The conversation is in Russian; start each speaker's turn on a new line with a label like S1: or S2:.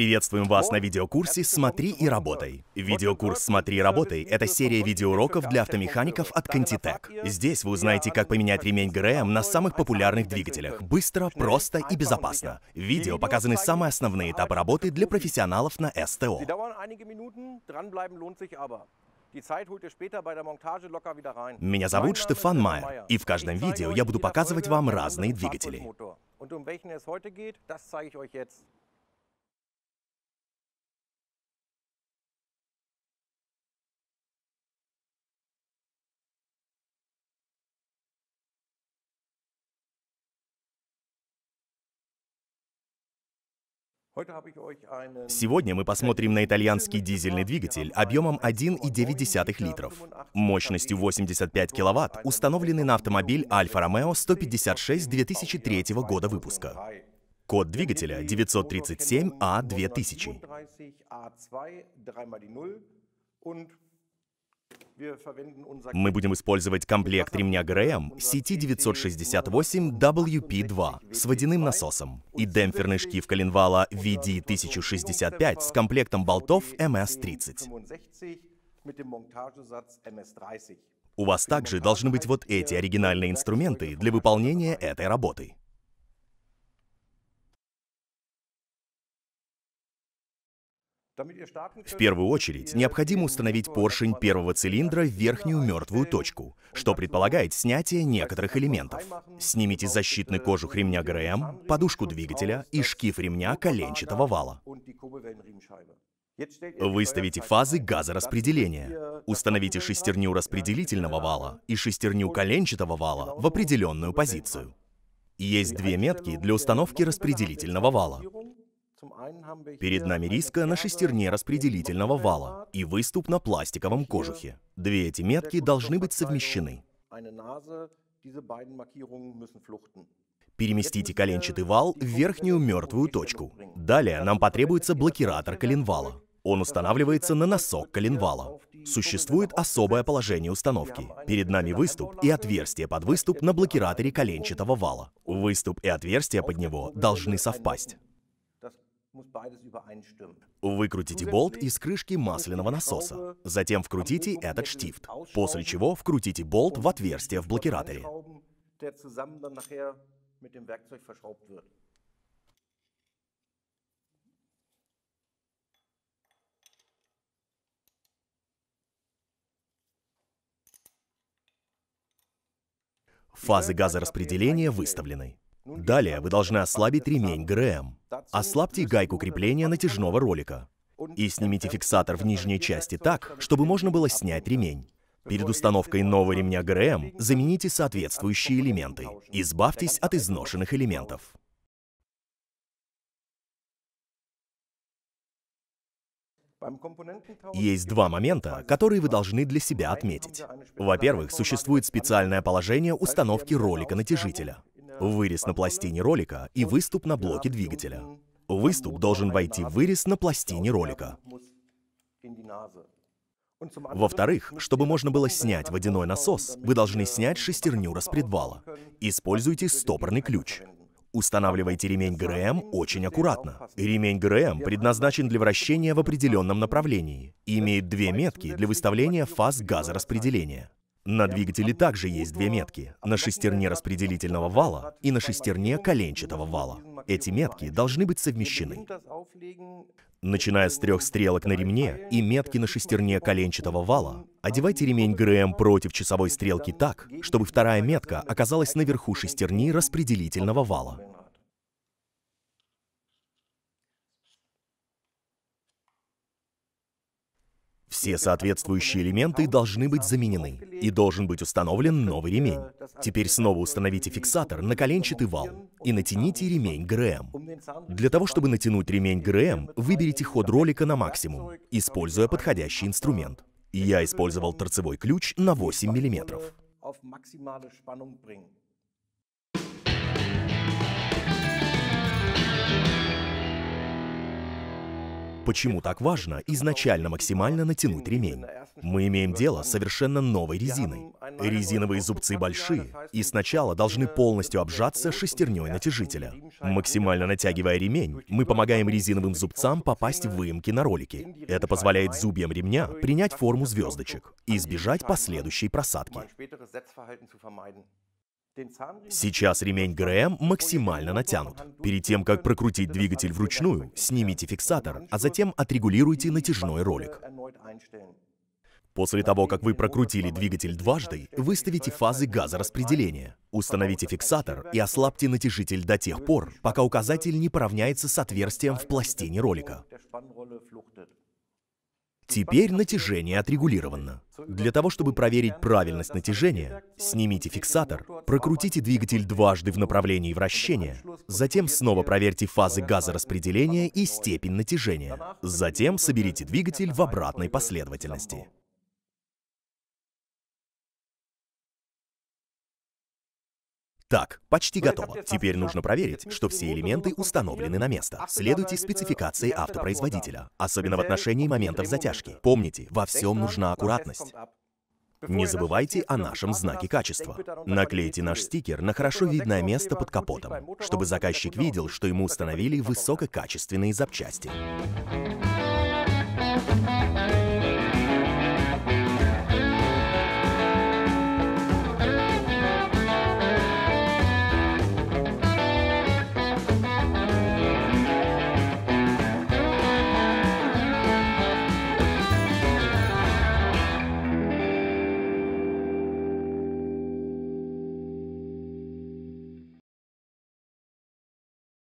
S1: Приветствуем вас на видеокурсе «Смотри и работай». Видеокурс «Смотри и работай» — это серия видеоуроков для автомехаников от Contitek. Здесь вы узнаете, как поменять ремень ГРМ на самых популярных двигателях. Быстро, просто и безопасно. В видео показаны самые основные этапы работы для профессионалов на СТО.
S2: Меня зовут Штефан Майер, и в каждом видео я буду показывать вам
S1: разные двигатели. Сегодня мы посмотрим на итальянский дизельный двигатель объемом 1,9 литров, мощностью 85 кВт, установленный на автомобиль Alfa Romeo 156 2003 года выпуска. Код двигателя 937A2000. Мы будем использовать комплект ремня ГРМ CT 968 WP2 с водяным насосом и демпферный шкив коленвала VD1065 с комплектом болтов MS-30. У вас также должны быть вот эти оригинальные инструменты для выполнения этой работы. В первую очередь, необходимо установить поршень первого цилиндра в верхнюю мертвую точку, что предполагает снятие некоторых элементов. Снимите защитный кожух ремня ГРМ, подушку двигателя и шкив ремня коленчатого вала. Выставите фазы газораспределения. Установите шестерню распределительного вала и шестерню коленчатого вала в определенную позицию. Есть две метки для установки распределительного вала. Перед нами риска на шестерне распределительного вала и выступ на пластиковом кожухе. Две эти метки должны быть совмещены. Переместите коленчатый вал в верхнюю мертвую точку. Далее нам потребуется блокиратор коленвала. Он устанавливается на носок коленвала. Существует особое положение установки. Перед нами выступ и отверстие под выступ на блокираторе коленчатого вала. Выступ и отверстие под него должны совпасть. Выкрутите болт из крышки масляного насоса. Затем вкрутите этот штифт, после чего вкрутите болт в отверстие в блокираторе. Фазы газораспределения выставлены. Далее вы должны ослабить ремень ГРМ. Ослабьте гайку крепления натяжного ролика. И снимите фиксатор в нижней части так, чтобы можно было снять ремень. Перед установкой нового ремня ГРМ замените соответствующие элементы. Избавьтесь от изношенных элементов. Есть два момента, которые вы должны для себя отметить. Во-первых, существует специальное положение установки ролика натяжителя вырез на пластине ролика и выступ на блоке двигателя. Выступ должен войти в вырез на пластине ролика. Во-вторых, чтобы можно было снять водяной насос, вы должны снять шестерню распредвала. Используйте стопорный ключ. Устанавливайте ремень ГРМ очень аккуратно. Ремень ГРМ предназначен для вращения в определенном направлении и имеет две метки для выставления фаз газораспределения. На двигателе также есть две метки — на шестерне распределительного вала и на шестерне коленчатого вала. Эти метки должны быть совмещены. Начиная с трех стрелок на ремне и метки на шестерне коленчатого вала, одевайте ремень ГРМ против часовой стрелки так, чтобы вторая метка оказалась наверху шестерни распределительного вала. Все соответствующие элементы должны быть заменены, и должен быть установлен новый ремень. Теперь снова установите фиксатор на коленчатый вал и натяните ремень ГРМ. Для того, чтобы натянуть ремень ГРМ, выберите ход ролика на максимум, используя подходящий инструмент. Я использовал торцевой ключ на 8 миллиметров. почему так важно изначально максимально натянуть ремень. Мы имеем дело с совершенно новой резиной. Резиновые зубцы большие и сначала должны полностью обжаться шестерней натяжителя. Максимально натягивая ремень, мы помогаем резиновым зубцам попасть в выемки на ролике. Это позволяет зубьям ремня принять форму звездочек и избежать последующей просадки. Сейчас ремень ГРМ максимально натянут. Перед тем, как прокрутить двигатель вручную, снимите фиксатор, а затем отрегулируйте натяжной ролик. После того, как вы прокрутили двигатель дважды, выставите фазы газораспределения. Установите фиксатор и ослабьте натяжитель до тех пор, пока указатель не поравняется с отверстием в пластине ролика. Теперь натяжение отрегулировано. Для того, чтобы проверить правильность натяжения, снимите фиксатор Прокрутите двигатель дважды в направлении вращения. Затем снова проверьте фазы газораспределения и степень натяжения. Затем соберите двигатель в обратной последовательности. Так, почти готово. Теперь нужно проверить, что все элементы установлены на место. Следуйте спецификации автопроизводителя, особенно в отношении моментов затяжки. Помните, во всем нужна аккуратность. Не забывайте о нашем знаке качества. Наклейте наш стикер на хорошо видное место под капотом, чтобы заказчик видел, что ему установили высококачественные запчасти.